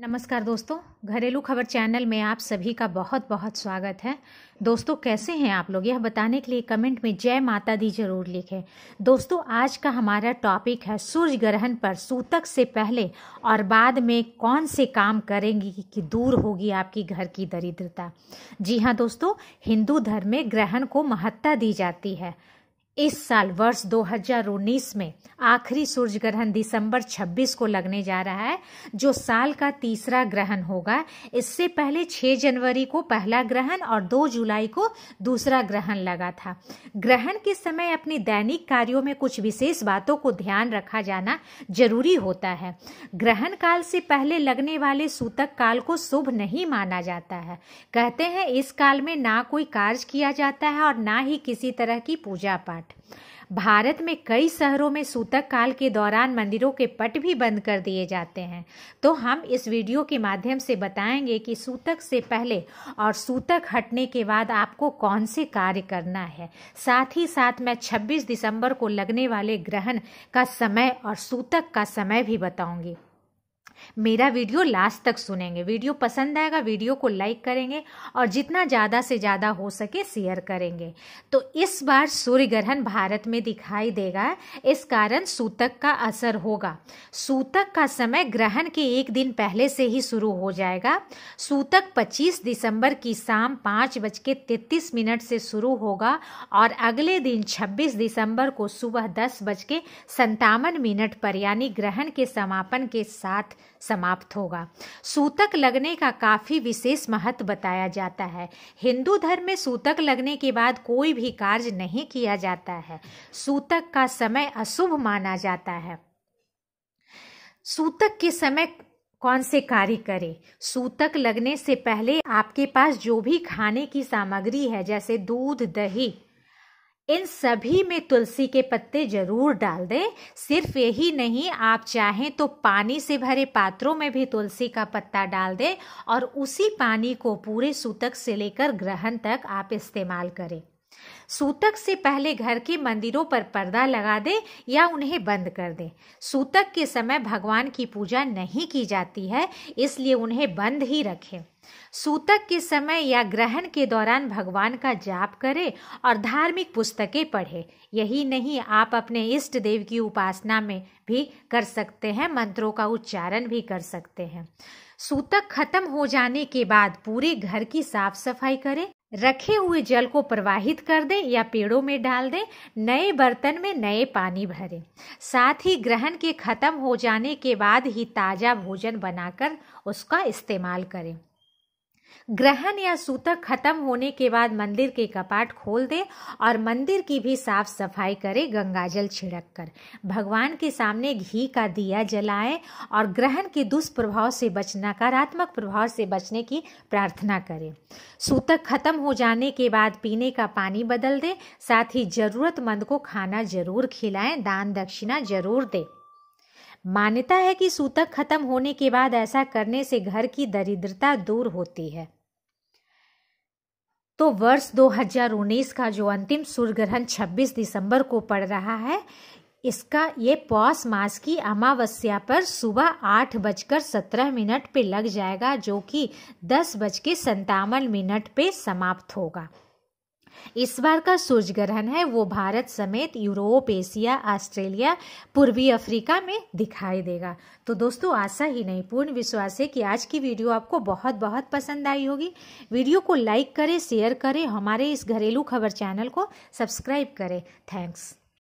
नमस्कार दोस्तों घरेलू खबर चैनल में आप सभी का बहुत बहुत स्वागत है दोस्तों कैसे हैं आप लोग यह बताने के लिए कमेंट में जय माता दी जरूर लिखें दोस्तों आज का हमारा टॉपिक है सूर्य ग्रहण पर सूतक से पहले और बाद में कौन से काम करेंगी कि दूर होगी आपकी घर की दरिद्रता जी हाँ दोस्तों हिंदू धर्म में ग्रहण को महत्ता दी जाती है इस साल वर्ष 2019 में आखिरी सूर्य ग्रहण दिसंबर 26 को लगने जा रहा है जो साल का तीसरा ग्रहण होगा इससे पहले 6 जनवरी को पहला ग्रहण और 2 जुलाई को दूसरा ग्रहण लगा था ग्रहण के समय अपने दैनिक कार्यों में कुछ विशेष बातों को ध्यान रखा जाना जरूरी होता है ग्रहण काल से पहले लगने वाले सूतक काल को शुभ नहीं माना जाता है कहते हैं इस काल में ना कोई कार्य किया जाता है और ना ही किसी तरह की पूजा पाठ पट भारत में कई शहरों में सूतक काल के दौरान मंदिरों के पट भी बंद कर दिए जाते हैं तो हम इस वीडियो के माध्यम से बताएंगे कि सूतक से पहले और सूतक हटने के बाद आपको कौन से कार्य करना है साथ ही साथ मैं 26 दिसंबर को लगने वाले ग्रहण का समय और सूतक का समय भी बताऊंगी मेरा वीडियो लास्ट तक सुनेंगे वीडियो पसंद आएगा वीडियो को लाइक करेंगे और जितना ज़्यादा से ज़्यादा हो सके शेयर करेंगे तो इस बार सूर्य ग्रहण भारत में दिखाई देगा इस कारण सूतक का असर होगा सूतक का समय ग्रहण के एक दिन पहले से ही शुरू हो जाएगा सूतक 25 दिसंबर की शाम पाँच बज के मिनट से शुरू होगा और अगले दिन छब्बीस दिसंबर को सुबह दस बज के मिनट पर यानी ग्रहण के समापन के साथ समाप्त होगा सूतक लगने का काफ़ी विशेष महत्व बताया जाता है हिंदू धर्म में सूतक लगने के बाद कोई भी कार्य नहीं किया जाता है सूतक का समय अशुभ माना जाता है सूतक के समय कौन से कार्य करें सूतक लगने से पहले आपके पास जो भी खाने की सामग्री है जैसे दूध दही इन सभी में तुलसी के पत्ते जरूर डाल दें सिर्फ यही नहीं आप चाहें तो पानी से भरे पात्रों में भी तुलसी का पत्ता डाल दें और उसी पानी को पूरे सूतक से लेकर ग्रहण तक आप इस्तेमाल करें सूतक से पहले घर के मंदिरों पर पर्दा लगा दें या उन्हें बंद कर दें सूतक के समय भगवान की पूजा नहीं की जाती है इसलिए उन्हें बंद ही रखें सूतक के समय या ग्रहण के दौरान भगवान का जाप करें और धार्मिक पुस्तकें पढ़ें यही नहीं आप अपने इष्ट देव की उपासना में भी कर सकते हैं मंत्रों का उच्चारण भी कर सकते हैं सूतक खत्म हो जाने के बाद पूरे घर की साफ सफाई करें रखे हुए जल को प्रवाहित कर दें या पेड़ों में डाल दें नए बर्तन में नए पानी भरें साथ ही ग्रहण के ख़त्म हो जाने के बाद ही ताज़ा भोजन बनाकर उसका इस्तेमाल करें ग्रहण या सूतक खत्म होने के बाद मंदिर के कपाट खोल दे और मंदिर की भी साफ सफाई करे गंगाजल छिड़क कर भगवान के सामने घी का दिया जलाए और ग्रहण के दुष्प्रभाव से बच नकारात्मक प्रभाव से बचने की प्रार्थना करें सूतक खत्म हो जाने के बाद पीने का पानी बदल दे साथ ही ज़रूरतमंद को खाना जरूर खिलाएं दान दक्षिणा जरूर दें मान्यता है कि सूतक खत्म होने के बाद ऐसा करने से घर की दरिद्रता दूर होती है तो वर्ष 2019 का जो अंतिम सूर्य ग्रहण 26 दिसंबर को पड़ रहा है इसका ये पौष मास की अमावस्या पर सुबह आठ बजकर सत्रह मिनट पे लग जाएगा जो कि दस बज के संतावन मिनट पे समाप्त होगा इस बार का सूर्य ग्रहण है वो भारत समेत यूरोप एशिया ऑस्ट्रेलिया पूर्वी अफ्रीका में दिखाई देगा तो दोस्तों आशा ही नहीं पूर्ण विश्वास है कि आज की वीडियो आपको बहुत बहुत पसंद आई होगी वीडियो को लाइक करें शेयर करें हमारे इस घरेलू खबर चैनल को सब्सक्राइब करें थैंक्स